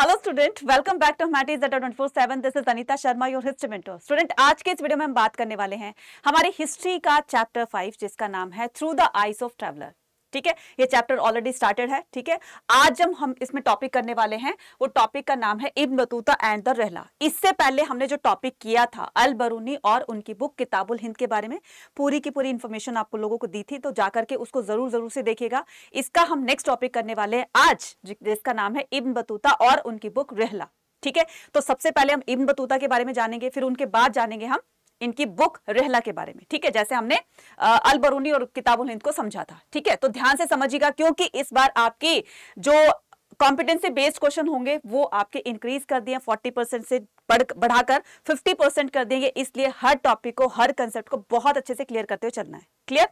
hello student welcome back to मैटीज seven this is Anita Sharma your history mentor student आज के इस वीडियो में हम बात करने वाले हैं हमारी हिस्ट्री का चैप्टर फाइव जिसका नाम है through the eyes of traveller ठीक है ये चैप्टर ऑलरेडी स्टार्टेड है ठीक है आज जब हम इसमें टॉपिक करने वाले हैं वो टॉपिक का नाम है इब्न बतूता एंड द रहला इससे पहले हमने जो टॉपिक किया था अल बरूनी और उनकी बुक किताबुल हिंद के बारे में पूरी की पूरी इंफॉर्मेशन आप लोगों को दी थी तो जाकर के उसको जरूर जरूर से देखिएगा इसका हम नेक्स्ट टॉपिक करने वाले हैं आज जिसका नाम है इब्न बतूता और उनकी बुक रहला ठीक है तो सबसे पहले हम इब्न बतूता के बारे में जानेंगे फिर उनके बाद जानेंगे हम इनकी बुक रेहला के बारे में ठीक है जैसे हमने अल बरूनी और किताबुल हिंद को समझा था ठीक है तो ध्यान से समझिएगा क्योंकि इस बार आपकी जो कॉम्पिटेंसी बेस्ड क्वेश्चन होंगे वो आपके इंक्रीज कर दिए 40 परसेंट से बढ़ाकर 50 परसेंट कर देंगे इसलिए हर टॉपिक को हर कंसेप्ट को बहुत अच्छे से क्लियर करते हुए चलना है क्लियर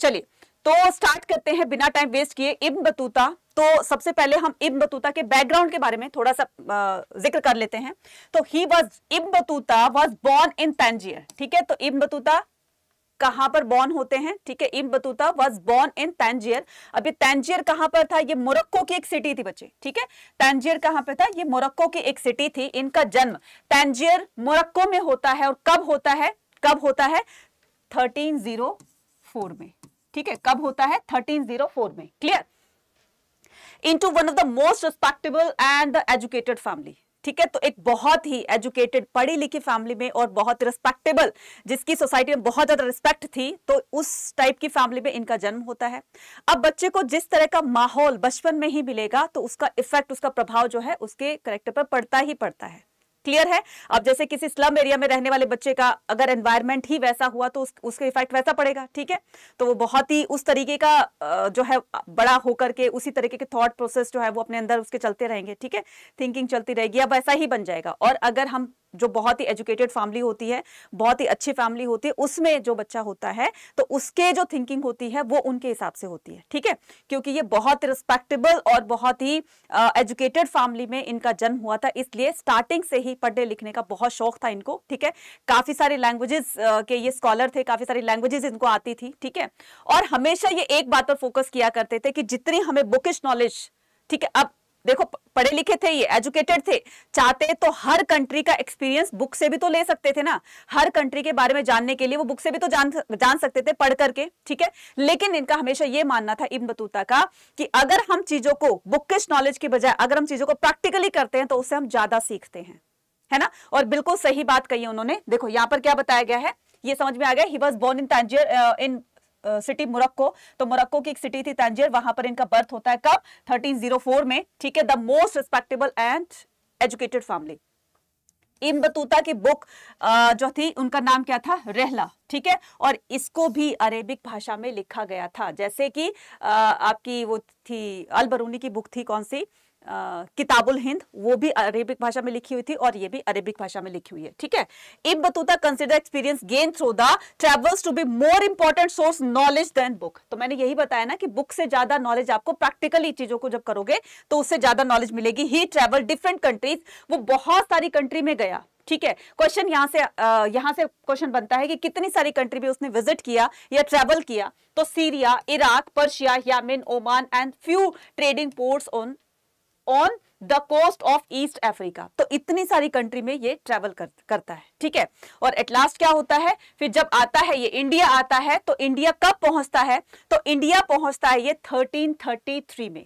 चलिए तो स्टार्ट करते हैं बिना टाइम वेस्ट किए इब्न बतूता तो सबसे पहले हम इब्न बतूता के बैकग्राउंड के बारे में थोड़ा सा जिक्र कर लेते हैं तो he was Ibn Battuta was born in Tangier ठीक है तो इब्न बतूता कहां पर बॉर्न होते हैं ठीक है Ibn Battuta was born in Tangier अभी तंजियर कहां पर था ये मोरक्को की एक सिटी थी बच्चे ठीक है तंजियर कहां पर था ये मोरक्को की एक सिटी थी इनका जन्म तंजियर मोरक्को में होता है और कब होता है कब होता है फोर में ठीक है कब होता है थर्टीन जीरो फोर में clear into one of the most respectable and educated family ठीक है तो एक बहुत ही एजुकेटेड पढ़ी लिखी फैमिली में और बहुत रिस्पेक्टेबल जिसकी सोसाइटी में बहुत ज्यादा रिस्पेक्ट थी तो उस टाइप की फैमिली में इनका जन्म होता है अब बच्चे को जिस तरह का माहौल बचपन में ही मिलेगा तो उसका इफेक्ट उसका प्रभाव जो है उसके करेक्टर पर पड़ता ही पड़ता है क्लियर है अब जैसे किसी स्लम एरिया में रहने वाले बच्चे का अगर एनवायरमेंट ही वैसा हुआ तो उस, उसका इफेक्ट वैसा पड़ेगा ठीक है तो वो बहुत ही उस तरीके का जो है बड़ा होकर के उसी तरीके के थॉट प्रोसेस जो है वो अपने अंदर उसके चलते रहेंगे ठीक है थिंकिंग चलती रहेगी अब ऐसा ही बन जाएगा और अगर हम जो बहुत ही एजुकेटेड फैमिली होती है बहुत ही अच्छी फैमिली होती है उसमें जो बच्चा होता है तो उसके जो थिंकिंग होती है वो उनके हिसाब से होती है ठीक है क्योंकि ये बहुत रिस्पेक्टेबल और बहुत ही एजुकेटेड फैमिली में इनका जन्म हुआ था इसलिए स्टार्टिंग से ही पढ़ने लिखने का बहुत शौक था इनको ठीक है काफ़ी सारे लैंग्वेजेस के ये स्कॉलर थे काफ़ी सारी लैंग्वेजेस इनको आती थी ठीक है और हमेशा ये एक बात पर फोकस किया करते थे कि जितनी हमें बुकिश नॉलेज ठीक है अब देखो पढ़े लिखे थे ये एजुकेटेड थे चाहते तो हर कंट्री का एक्सपीरियंस बुक से भी तो ले सकते थे ना हर कंट्री के बारे में जानने के लिए वो बुक से भी तो जान जान सकते थे पढ़ करके ठीक है लेकिन इनका हमेशा ये मानना था इब्न बतूता का कि अगर हम चीजों को बुकिश नॉलेज के बजाय अगर हम चीजों को प्रैक्टिकली करते हैं तो उससे हम ज्यादा सीखते हैं है ना और बिल्कुल सही बात कही उन्होंने देखो यहां पर क्या बताया गया है ये समझ में आ गया he was born in Tangier in city Morocco तो मोरक्को की एक सिटी थी तंजीर वहां पर इनका बर्थ होता है कब थर्टीन oh में ठीक है the most respectable and educated family Ibn Battuta की बुक जो थी उनका नाम क्या था रहला ठीक है और इसको भी अरेबिक भाषा में लिखा गया था जैसे कि आपकी वो थी अल बरूनी की बुक थी कौन सी किताबुल हिंद वो भी अरेबिक भाषा में लिखी हुई थी और ये भी अरेबिक भाषा में लिखी हुई है ठीक है Ibn Battuta consider experience gain through the travels to be more important source knowledge than book तो मैंने यही बताया ना कि बुक से ज्यादा नॉलेज आपको प्रैक्टिकली चीजों को जब करोगे तो उससे ज्यादा नॉलेज मिलेगी ही ट्रेवल डिफरेंट कंट्रीज वो बहुत सारी कंट्री में गया ठीक है क्वेश्चन यहाँ से यहां से क्वेश्चन बनता है कि कितनी सारी कंट्री भी उसने विजिट किया या ट्रेवल किया तो Syria Iraq Persia Yemen Oman and few trading ports on on the coast of East Africa तो इतनी सारी कंट्री में ये ट्रेवल कर, करता है ठीक है और एट लास्ट क्या होता है फिर जब आता है ये इंडिया आता है तो इंडिया कब पहुंचता है तो इंडिया पहुंचता है ये 1333 में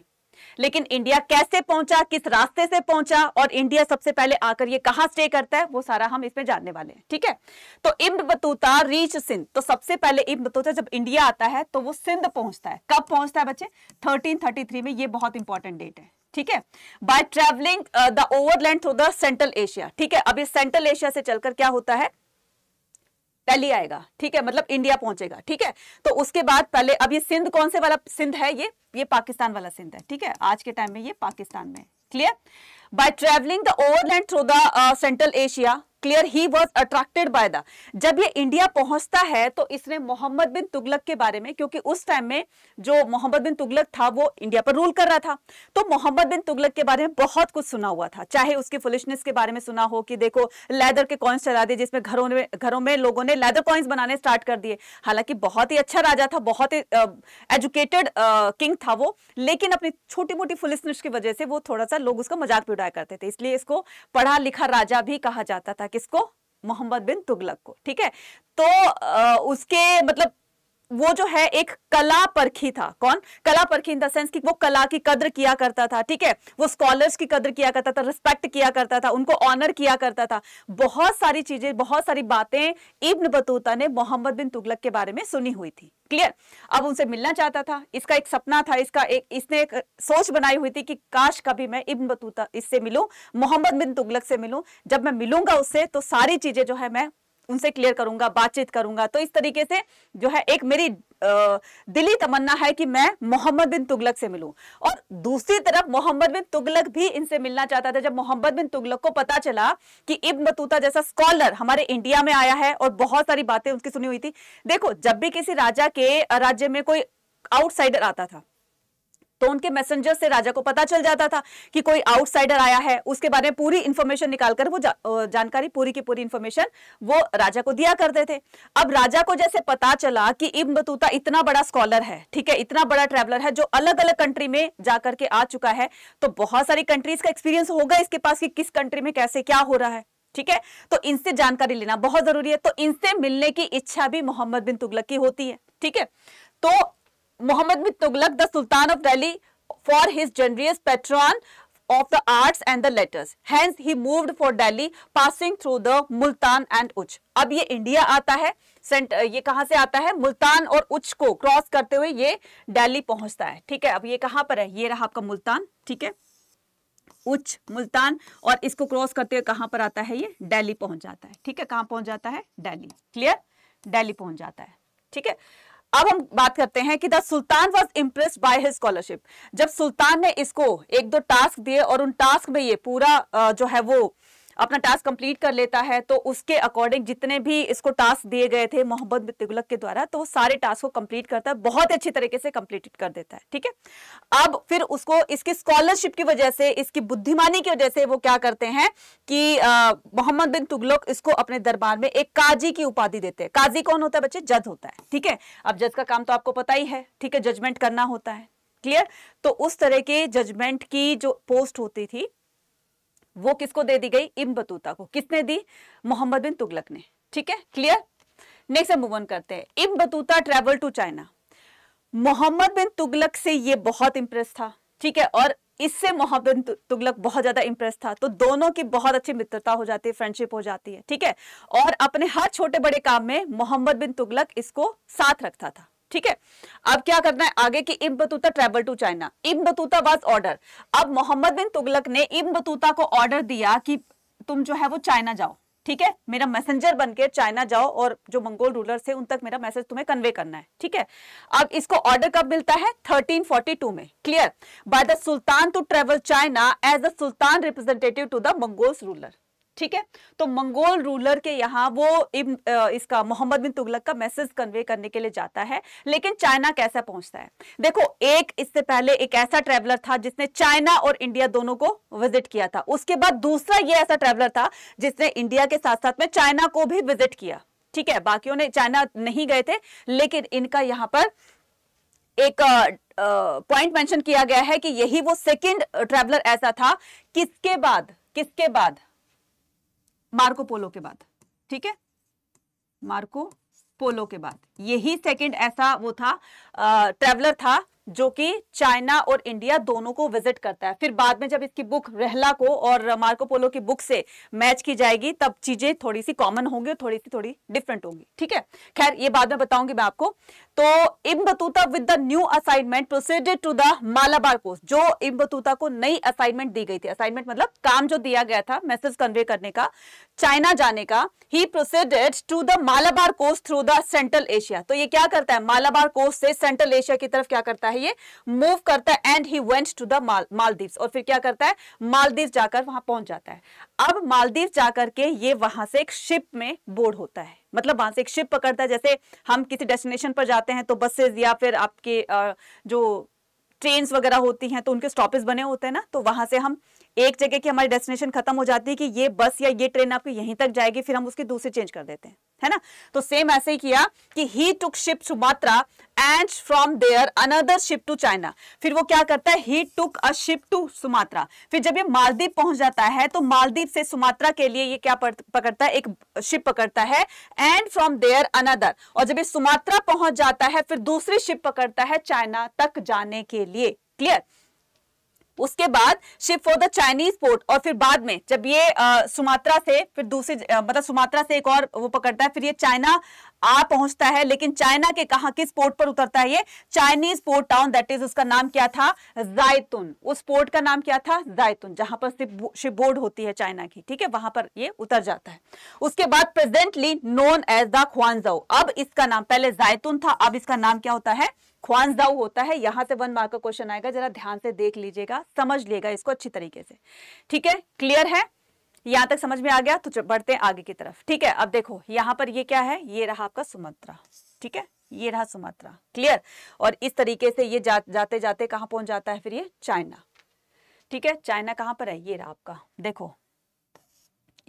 लेकिन इंडिया कैसे पहुंचा किस रास्ते से पहुंचा और इंडिया सबसे पहले आकर ये कहां स्टे करता है वो सारा हम इसमें जानने वाले हैं ठीक है तो इब्न बतूता रीच सिंध तो सबसे पहले इब्न बतूता जब इंडिया आता है तो वो सिंध पहुंचता है कब पहुंचता है बच्चे 1333 में ये बहुत इंपॉर्टेंट डेट है ठीक है by travelling the overland through the central Asia ठीक है अब ये सेंट्रल एशिया से चलकर क्या होता है दिल्ली आएगा ठीक है मतलब इंडिया पहुंचेगा ठीक है तो उसके बाद पहले अब ये सिंध कौन से वाला सिंध है ये ये पाकिस्तान वाला सिंध है ठीक है आज के टाइम में ये पाकिस्तान में clear by travelling the overland through the central Asia clear he was attracted by the जब ये इंडिया पहुंचता है तो इसने मोहम्मद बिन तुगलक के बारे में क्योंकि उस टाइम में जो मोहम्मद बिन तुगलक था वो इंडिया पर रूल कर रहा था तो मोहम्मद बिन तुगलक के बारे में बहुत कुछ सुना हुआ था चाहे उसके फुलिशनेस के बारे में सुना हो कि देखो लेदर के कॉइन्स चला दिए जिसमें घरों में घरों में लोगों ने लेदर कॉइन्स बनाने स्टार्ट कर दिए हालांकि बहुत ही अच्छा राजा था बहुत ही एजुकेटेड किंग था वो लेकिन अपनी छोटी मोटी फुलिशनेस की वजह से वो थोड़ा सा लोग उसका मजाक भी उड़ाया करते थे इसलिए इसको पढ़ा लिखा राजा भी कहा जाता था किसको मोहम्मद बिन तुगलक को ठीक है तो आ, उसके मतलब वो जो है एक कला परखी था कौन कला परखी इन द सेंस कि वो कला की कद्र किया करता था ठीक है वो स्कॉलर्स की कद्र किया करता था रिस्पेक्ट किया करता था उनको ऑनर किया करता था बहुत सारी चीजें बहुत सारी बातें इब्न बतूता ने मोहम्मद बिन तुगलक के बारे में सुनी हुई थी क्लियर अब उनसे मिलना चाहता था इसका एक सपना था इसका एक इसने एक सोच बनाई हुई थी कि काश कभी मैं इब्न बतूता इससे मिलूं मोहम्मद बिन तुगलक से मिलूं जब मैं मिलूंगा उससे तो सारी चीजें जो है मैं उनसे क्लियर करूंगा बातचीत करूंगा तो इस तरीके से जो है एक मेरी दिली तमन्ना है कि मैं मोहम्मद बिन तुगलक से मिलूं और दूसरी तरफ मोहम्मद बिन तुगलक भी इनसे मिलना चाहता था जब मोहम्मद बिन तुगलक को पता चला कि इब्न बतूता जैसा स्कॉलर हमारे इंडिया में आया है और बहुत सारी बातें उनकी सुनी हुई थी देखो जब भी किसी राजा के राज्य में कोई आउटसाइडर आता था तो उनके मैसेंजर से राजा को पता चल जाता था कि कोई आउटसाइडर आया है उसके बारे में पूरी इंफॉर्मेशन निकालकर वो जा, जानकारी पूरी की पूरी इंफॉर्मेशन वो राजा को दिया करते थे अब राजा को जैसे पता चला कि इब्न बतूता इतना बड़ा स्कॉलर है ठीक है इतना बड़ा ट्रेवलर है जो अलग अलग कंट्री में जाकर के आ चुका है तो बहुत सारी कंट्रीज का एक्सपीरियंस होगा इसके पास कि किस कंट्री में कैसे क्या हो रहा है ठीक है तो इनसे जानकारी लेना बहुत जरूरी है तो इनसे मिलने की इच्छा भी मोहम्मद बिन तुगलक की होती है ठीक है तो Mohammad bin Tughlaq the sultan of Delhi for his generous patron of the arts and the letters hence he moved for Delhi passing through the Multan and Uch अब ये इंडिया आता है सेंट ये कहां से आता है मुल्तान और उच्च को क्रॉस करते हुए ये दिल्ली पहुंचता है ठीक है अब ये कहां पर है ये रहा आपका मुल्तान ठीक है उच्च मुल्तान और इसको क्रॉस करते हुए कहां पर आता है ये दिल्ली पहुंच जाता है ठीक है कहां पहुंच जाता है दिल्ली क्लियर दिल्ली पहुंच जाता है ठीक है अब हम बात करते हैं कि the sultan was impressed by his scholarship जब सुल्तान ने इसको एक दो टास्क दिए और उन टास्क में ये पूरा जो है वो अपना टास्क कंप्लीट कर लेता है तो उसके अकॉर्डिंग जितने भी इसको टास्क दिए गए थे मोहम्मद बिन तुगलक के द्वारा तो वो सारे टास्क को कंप्लीट करता है बहुत अच्छी तरीके से कंप्लीट कर देता है ठीक है अब फिर उसको इसकी स्कॉलरशिप की वजह से इसकी बुद्धिमानी की वजह से वो क्या करते हैं कि मोहम्मद बिन तुगलक इसको अपने दरबार में एक काजी की उपाधि देते हैं काजी कौन होता है बच्चे जज होता है ठीक है अब जज का काम तो आपको पता ही है ठीक है जजमेंट करना होता है क्लियर तो उस तरह के जजमेंट की जो पोस्ट होती थी वो किसको दे दी गई इब्न बतूता को किसने दी मोहम्मद बिन तुगलक ने ठीक है क्लियर नेक्स्ट मूव ऑन करते हैं Ibn Battuta travel to China Mohammad bin Tughlaq से ये बहुत इंप्रेस था ठीक है और इससे मोहम्मद बिन तुगलक बहुत ज्यादा इंप्रेस था तो दोनों की बहुत अच्छी मित्रता हो जाती है फ्रेंडशिप हो जाती है ठीक है और अपने हर छोटे बड़े काम में मोहम्मद बिन तुगलक इसको साथ रखता था ठीक है अब क्या करना है आगे की Ibn Battuta travel to China Ibn Battuta was order अब मोहम्मद बिन तुगलक ने इब बतूता को ऑर्डर दिया कि तुम जो है वो चाइना जाओ ठीक है मेरा मैसेंजर बनकर चाइना जाओ और जो मंगोल रूलर है उन तक मेरा मैसेज तुम्हें कन्वे करना है ठीक है अब इसको ऑर्डर कब मिलता है 1342 में clear by the sultan to travel China as the sultan representative to the Mongols ruler ठीक है तो मंगोल रूलर के यहां वो इब, इसका मोहम्मद बिन तुगलक का मैसेज कन्वे करने के लिए जाता है लेकिन चाइना कैसा पहुंचता है देखो एक इससे पहले एक ऐसा ट्रेवलर था जिसने चाइना और इंडिया दोनों को विजिट किया था उसके बाद दूसरा ये ऐसा ट्रेवलर था जिसने इंडिया के साथ साथ में चाइना को भी विजिट किया ठीक है बाकियों ने चाइना नहीं गए थे लेकिन इनका यहां पर एक पॉइंट मेंशन किया गया है कि यही वो सेकंड ट्रैवलर ऐसा था किसके बाद किसके बाद मार्को पोलो के बाद ठीक है मार्को पोलो के बाद यही सेकंड ऐसा वो था ट्रेवलर था जो कि चाइना और इंडिया दोनों को विजिट करता है फिर बाद में जब इसकी बुक रहला को और मार्को पोलो की बुक से मैच की जाएगी तब चीजें थोड़ी सी कॉमन होंगी और थोड़ी सी थोड़ी डिफरेंट होंगी ठीक है खैर ये बाद में बताऊंगी मैं आपको तो Ibn Battuta with the new assignment proceeded to the Malabar coast जो इम बतूता को नई असाइनमेंट दी गई थी असाइनमेंट मतलब काम जो दिया गया था मैसेज कन्वे करने का चाइना जाने का ही proceeded to the Malabar coast through the central Asia तो ये क्या करता है मालाबार कोस्ट से सेंट्रल एशिया की तरफ क्या करता है है ये मूव करता है and he went to the Maldives और फिर क्या करता है मालदीव जाकर वहां पहुंच जाता है अब मालदीव जाकर के ये वहां से एक शिप में बोर्ड होता है मतलब वहां से एक शिप पकड़ता है जैसे हम किसी डेस्टिनेशन पर जाते हैं तो बसेस या फिर आपके जो ट्रेन्स वगैरह होती हैं तो उनके स्टॉपेज बने होते हैं ना तो वहां से हम एक जगह की हमारी डेस्टिनेशन खत्म हो जाती है कि ये बस या ये ट्रेन आपकी यहीं तक जाएगी फिर हम उसकी दूसरी चेंज कर देते हैं है ना तो सेम ऐसे ही किया कि he took ship Sumatra and from there another ship to China फिर वो क्या करता है he took a ship to Sumatra फिर जब ये मालदीप पहुंच जाता है तो मालदीप से सुमात्रा के लिए ये क्या पकड़ता है एक शिप पकड़ता है एंड फ्रॉम देयर अनदर और जब ये सुमात्रा पहुंच जाता है फिर दूसरी शिप पकड़ता है चाइना तक जाने के लिए क्लियर उसके बाद ship for the Chinese port और फिर बाद में जब ये सुमात्रा से फिर दूसरी मतलब सुमात्रा से एक और वो पकड़ता है फिर ये चाइना आ पहुंचता है लेकिन चाइना के कहा किस पोर्ट पर उतरता है ये Chinese port town that is उसका नाम क्या था जायतुन उस पोर्ट का नाम क्या था जायतुन जहां पर शिप बोर्ड होती है चाइना की ठीक है वहां पर ये उतर जाता है उसके बाद presently known as the Quanzhou अब इसका नाम पहले जायतुन था अब इसका नाम क्या होता है ख्वानजाऊ होता है यहां से वन मार्क का क्वेश्चन आएगा जरा ध्यान से देख लीजिएगा समझ लीजिएगा इसको अच्छी तरीके से ठीक है क्लियर है यहां तक समझ में आ गया तो बढ़ते हैं आगे की तरफ ठीक है अब देखो यहाँ पर ये क्या है ये रहा आपका सुमात्रा ठीक है ये रहा सुमात्रा क्लियर और इस तरीके से ये जा, जाते जाते कहां पहुंच जाता है फिर ये चाइना ठीक है चाइना कहाँ पर है ये रहा आपका देखो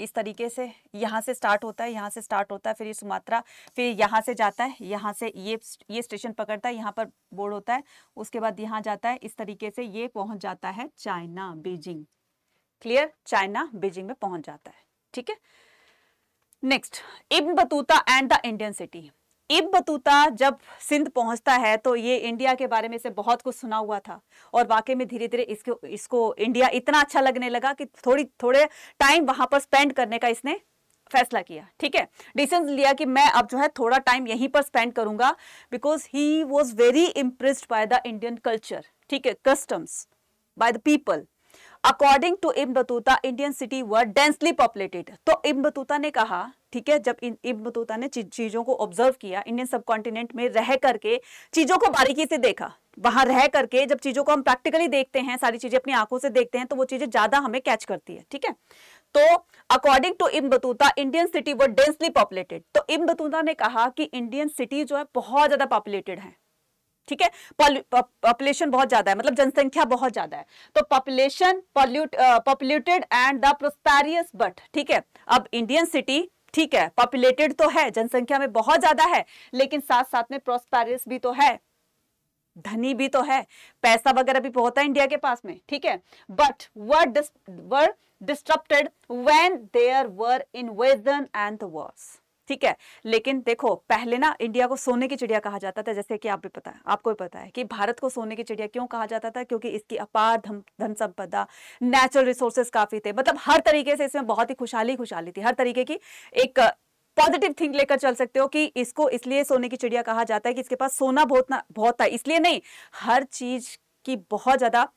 इस तरीके से यहाँ से स्टार्ट होता है यहाँ से स्टार्ट होता है फिर ये सुमात्रा फिर यहाँ से जाता है यहाँ से ये ये स्टेशन पकड़ता है यहाँ पर बोर्ड होता है उसके बाद यहाँ जाता है इस तरीके से ये पहुंच जाता है China Beijing clear China Beijing में पहुंच जाता है ठीक है next Ibn Battuta and the Indian city Ibn Battuta जब सिंध पहुंचता है तो ये इंडिया के बारे में से बहुत कुछ सुना हुआ था और वाकई में धीरे धीरे इसको इसको इंडिया इतना अच्छा लगने लगा कि थोड़ी थोड़े टाइम वहां पर स्पेंड करने का इसने फैसला किया ठीक है डिसीजन लिया कि मैं अब जो है थोड़ा टाइम यहीं पर स्पेंड करूंगा because he was very impressed by the Indian culture ठीक है customs by the people according to Ibn Battuta Indian city were densely populated तो इब्न बतूता ने कहा ठीक है जब इब्न बतूता ने चीजों को ऑब्जर्व किया इंडियन सब कॉन्टिनेंट में रह करके चीजों को बारीकी से देखा वहां रह करके जब चीजों को हम प्रैक्टिकली देखते हैं सारी चीजें अपनी आंखों से देखते हैं तो वो चीजें ज्यादा हमें कैच करती है ठीक है तो according to Ibn Battuta Indian city were densely populated तो इम बतूता ने कहा कि इंडियन सिटी जो है बहुत ज्यादा पॉपुलेटेड है ठीक है पॉपुलेशन बहुत ज्यादा है मतलब जनसंख्या बहुत ज्यादा है तो population populated and the prosperous but ठीक है अब इंडियन सिटी ठीक है पॉपुलेटेड तो है जनसंख्या में बहुत ज्यादा है लेकिन साथ साथ में प्रोस्पेरियस भी तो है धनी भी तो है पैसा वगैरह भी बहुत है इंडिया के पास में ठीक है but were were disrupted when there were in invasion and wars ठीक है लेकिन देखो पहले ना इंडिया को सोने की चिड़िया कहा जाता था जैसे कि आप भी पता है आपको भी पता है कि भारत को सोने की चिड़िया क्यों कहा जाता था क्योंकि इसकी अपार धन धन संपदा नेचुरल रिसोर्सेस काफी थे मतलब हर तरीके से इसमें बहुत ही खुशहाली खुशहाली थी हर तरीके की एक पॉजिटिव थिंक लेकर चल सकते हो कि इसको इसलिए सोने की चिड़िया कहा जाता है कि इसके पास सोना बहुत ना बहुत था इसलिए नहीं हर चीज की बहुत ज्यादा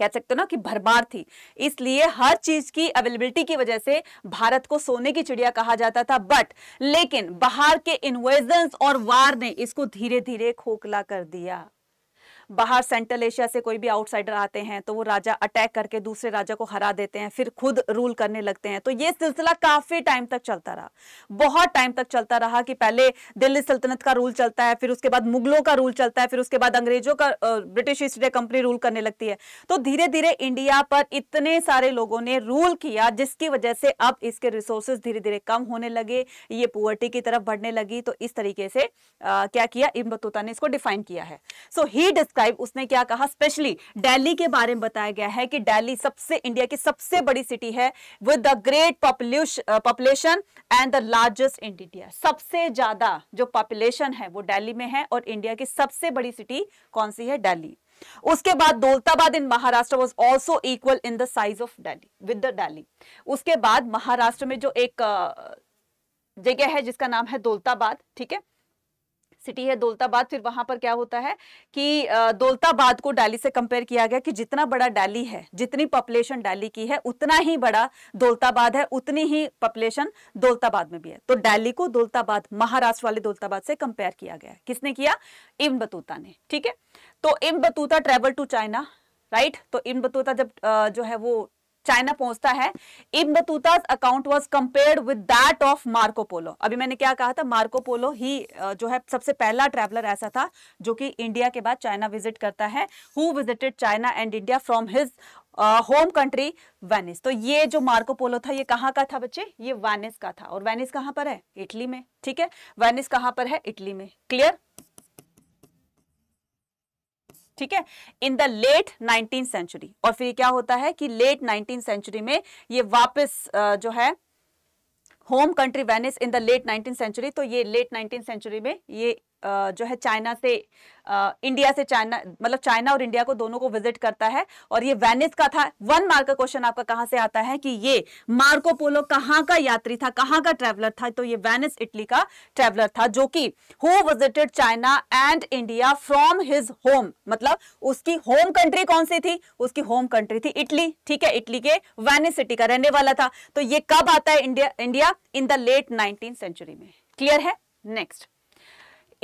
कह सकते हो ना कि भरमार थी इसलिए हर चीज की अवेलेबिलिटी की वजह से भारत को सोने की चिड़िया कहा जाता था बट लेकिन बाहर के इन्वेजन और वार ने इसको धीरे धीरे खोखला कर दिया बाहर सेंट्रल एशिया से कोई भी आउटसाइडर आते हैं तो वो राजा अटैक करके दूसरे राजा को हरा देते हैं फिर खुद रूल करने लगते हैं तो ये सिलसिला काफी टाइम तक चलता रहा बहुत टाइम तक चलता रहा कि पहले दिल्ली सल्तनत का रूल चलता है फिर उसके बाद मुगलों का रूल चलता है फिर उसके बाद अंग्रेजों का British East India Company rule करने लगती है तो धीरे धीरे इंडिया पर इतने सारे लोगों ने रूल किया जिसकी वजह से अब इसके रिसोर्सेज धीरे धीरे कम होने लगे ये पुअर्टी की तरफ बढ़ने लगी तो इस तरीके से आ, क्या किया इम ने इसको डिफाइन किया है सो ही डिस्क टाइम उसने क्या कहा स्पेशली दिल्ली के बारे में बताया गया है कि दिल्ली सबसे इंडिया की सबसे बड़ी सिटी है with the great population and the largest India सबसे ज्यादा जो पॉपुलेशन है वो दिल्ली में है और इंडिया की सबसे बड़ी सिटी कौन सी है दिल्ली उसके बाद Daulatabad in Maharashtra was also equal in the size of Delhi with the Delhi उसके बाद महाराष्ट्र में जो एक जगह है जिसका नाम है दौलताबाद ठीक है सिटी है दौलताबाद फिर वहां पर क्या होता है कि दौलताबाद को डेली से कंपेयर किया गया कि जितना बड़ा डेली है जितनी पॉपुलेशन डेली की है उतना ही बड़ा दौलताबाद है उतनी ही पॉपुलेशन दौलताबाद में भी है तो डेली को दौलताबाद महाराष्ट्र वाले दौलताबाद से कंपेयर किया गया किसने किया इम बतूता ने ठीक है तो Ibn Battuta travel to China right तो इम बतूता जब जो है वो चाइना पहुंचता है Ibn Battuta account was compared with that of Marco Polo अभी मैंने क्या कहा था मार्कोपोलो ही जो है सबसे पहला ट्रैवलर ऐसा था जो कि इंडिया के बाद चाइना विजिट करता है who visited China and India from his home country Venice तो ये जो मार्कोपोलो था ये कहाँ का था बच्चे ये वेनिस का था और वेनिस कहाँ पर है इटली में ठीक है वेनिस कहाँ पर है इटली में क्लियर ठीक है in the late nineteen century और फिर क्या होता है कि लेट नाइनटीन सेंचुरी में ये वापस जो है home country Venice in the late nineteen century तो ये लेट नाइनटीन सेंचुरी में ये जो है चाइना से इंडिया से चाइना मतलब चाइना और इंडिया को दोनों को विजिट करता है और ये वेनिस का था वन मार्क का क्वेश्चन आपका कहां से आता है कि ये मार्को पोलो कहां का यात्री था कहां का ट्रेवलर था तो ये वेनिस इटली का ट्रेवलर था जो कि who visited China and India from his home मतलब उसकी होम कंट्री कौन सी थी उसकी होम कंट्री थी इटली ठीक है इटली के वेनिस सिटी का रहने वाला था तो ये कब आता है India India in the late nineteen century में क्लियर है next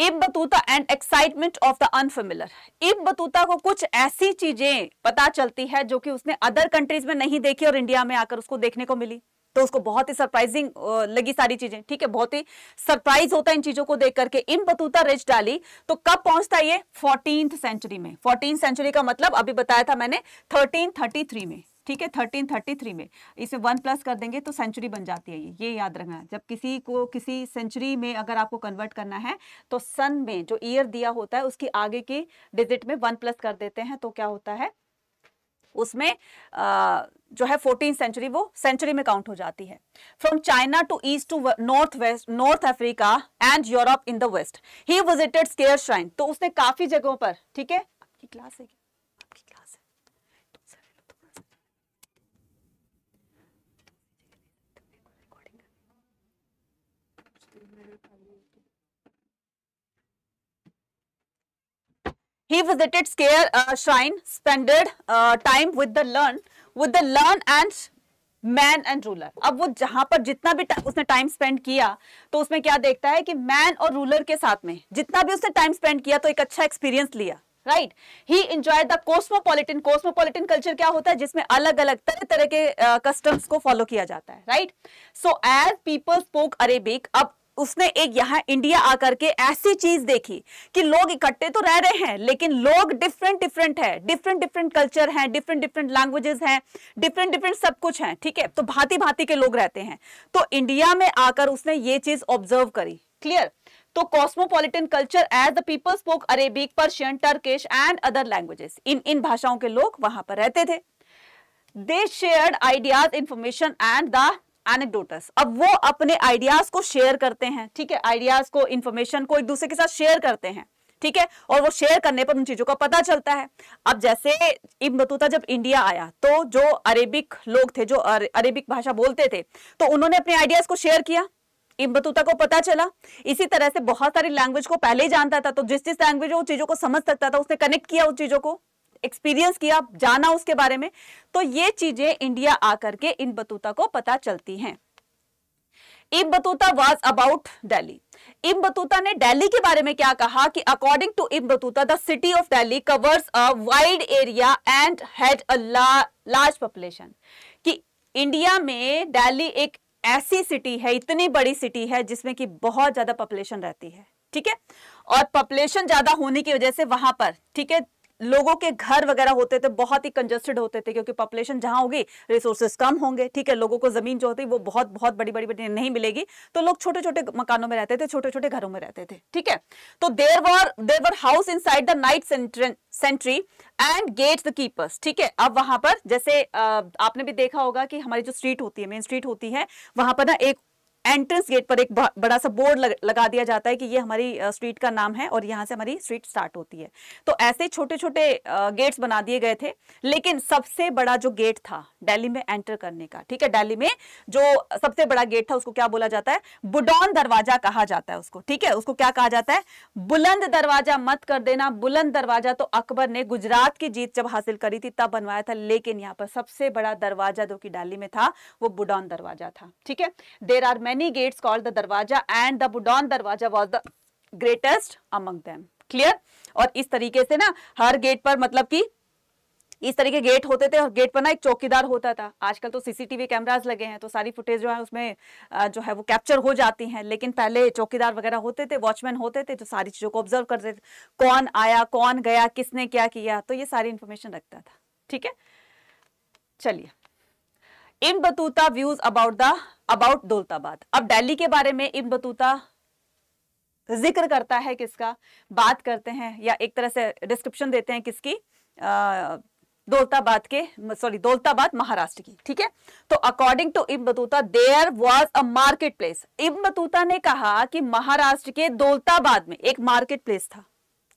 Ibn Battuta and excitement of the unfamiliar Ibn Battuta को कुछ ऐसी चीजें पता चलती है जो कि उसने अदर कंट्रीज में नहीं देखी और इंडिया में आकर उसको देखने को मिली तो उसको बहुत ही सरप्राइजिंग लगी सारी चीजें ठीक है बहुत ही सरप्राइज होता है इन चीजों को देख करके इन बतूता रिच डाली तो कब पहुंचता है ये फोर्टीन सेंचुरी में फोर्टीन सेंचुरी का मतलब अभी बताया था मैंने थर्टीन थर्टी थ्री में ठीक है थर्टीन थर्टी थ्री में इसे वन प्लस कर देंगे तो सेंचुरी बन जाती है ये ये याद रखना जब किसी को किसी सेंचुरी में अगर आपको कन्वर्ट करना है तो सन में जो ईयर दिया होता है उसकी आगे के डिजिट में वन प्लस कर देते हैं तो क्या होता है उसमें जो है फोर्टीन सेंचुरी वो सेंचुरी में काउंट हो जाती है from China to east to north west north Africa and Europe in the west he visited scare shrine तो उसने काफी जगहों पर ठीक है क्लास है he visited scare uh, shrine spent uh, time with the learn with the learn and man and ruler अब वो जहां पर जितना भी ता, उसने टाइम स्पेंड किया तो उसमें क्या देखता है कि मैन और रूलर के साथ में जितना भी उसने टाइम स्पेंड किया तो एक अच्छा एक्सपीरियंस लिया right he enjoy the cosmopolitan cosmopolitan culture क्या होता है जिसमें अलग अलग तरह तरह के कस्टम्स uh, को फॉलो किया जाता है right so as people spoke Arabic अब उसने एक यहां इंडिया आकर के ऐसी चीज देखी कि लोग इकट्ठे तो रह रहे हैं लेकिन लोग डिफरेंट डिफरेंट है डिफरेंट डिफरेंट कल्चर है डिफरेंट डिफरेंट लैंग्वेजेस हैं डिफरेंट डिफरेंट सब कुछ है ठीक है तो भांति भांति के लोग रहते हैं तो इंडिया में आकर उसने ये चीज ऑब्जर्व करी क्लियर तो cosmopolitan culture as the people spoke Arabic Persian Turkish and other languages in in भाषाओं के लोग वहां पर रहते थे they share ideas information and the anecdotes अब वो अपने आइडियाज को शेयर करते हैं ठीक है आइडियाज को इंफॉर्मेशन को एक दूसरे के साथ शेयर करते हैं ठीक है और वो शेयर करने पर उन चीजों का पता चलता है अब जैसे इब्न बतूता जब इंडिया आया तो जो अरेबिक लोग थे जो अरेबिक भाषा बोलते थे तो उन्होंने अपने आइडियाज को शेयर किया इब्न बतूता को पता चला इसी तरह से बहुत सारी लैंग्वेज को पहले ही जानता था तो जिस जिस लैंग्वेज में वो चीजों को समझ सकता था उसने कनेक्ट किया उस चीजों को एक्सपीरियंस किया जाना उसके बारे में तो ये चीजें इंडिया आकर के इन बतूता को पता चलती हैं इब बतूता वाज अबाउट दिल्ली इब बतूता ने दिल्ली के बारे में क्या कहा कि according to Ibn Battuta the city of Delhi covers a wide area and had a large population कि इंडिया में दिल्ली एक ऐसी सिटी है इतनी बड़ी सिटी है जिसमें कि बहुत ज्यादा पॉपुलेशन रहती है ठीक है और पॉपुलेशन ज्यादा होने की वजह से वहां पर ठीक है लोगों के घर वगैरह होते थे बहुत ही कंजस्टेड होते थे क्योंकि पॉपुलेशन जहां होगी रिसोर्सेस कम होंगे ठीक है लोगों को जमीन जो होती वो बहुत बहुत बड़ी बड़ी बड़ी नहीं मिलेगी तो लोग छोटे छोटे मकानों में रहते थे छोटे छोटे घरों में रहते थे ठीक है तो there were there were house inside the night sentry and gate the keepers ठीक है अब वहां पर जैसे आपने भी देखा होगा कि हमारी जो स्ट्रीट होती है मेन स्ट्रीट होती है वहां पर ना एक एंट्रेंस गेट पर एक बड़ा सा बोर्ड लगा दिया जाता है कि ये हमारी स्ट्रीट का नाम है और यहाँ से हमारी स्ट्रीट स्टार्ट होती है तो ऐसे छोटे छोटे गेट्स बना दिए गए थे लेकिन सबसे बड़ा जो गेट था दिल्ली में एंटर करने का ठीक है दिल्ली में जो सबसे बड़ा गेट था उसको क्या बोला जाता है बुडौन दरवाजा कहा जाता है उसको ठीक है उसको क्या कहा जाता है बुलंद दरवाजा मत कर देना बुलंद दरवाजा तो अकबर ने गुजरात की जीत जब हासिल करी थी तब बनवाया था लेकिन यहाँ पर सबसे बड़ा दरवाजा जो कि डेली में था वो बुडौन दरवाजा था ठीक है there are many many gates called the darwaza and the budon darwaza was the greatest among them clear aur is tarike se na har gate par matlab ki इस तरीके गेट मतलब होते थे गेट पर ना एक चौकीदार होता था आजकल तो सीसीटीवी कैमरास लगे हैं तो सारी फुटेज जो है उसमें जो है वो कैप्चर हो जाती हैं लेकिन पहले चौकीदार वगैरह होते थे वॉचमैन होते थे जो सारी चीज़ों को ऑब्जर्व करते थे कौन आया कौन गया किसने क्या किया तो ये सारी इंफॉर्मेशन रखता था ठीक है चलिए Ibn Battuta views about the about Daulatabad अब दिल्ली के बारे में इन बतूता जिक्र करता है किसका बात करते हैं या एक तरह से डिस्क्रिप्शन देते हैं किसकी दौलताबाद के सॉरी दौलताबाद महाराष्ट्र की ठीक है तो according to Ibn Battuta there was a market place Ibn Battuta ने कहा कि महाराष्ट्र के दौलताबाद में एक मार्केट प्लेस था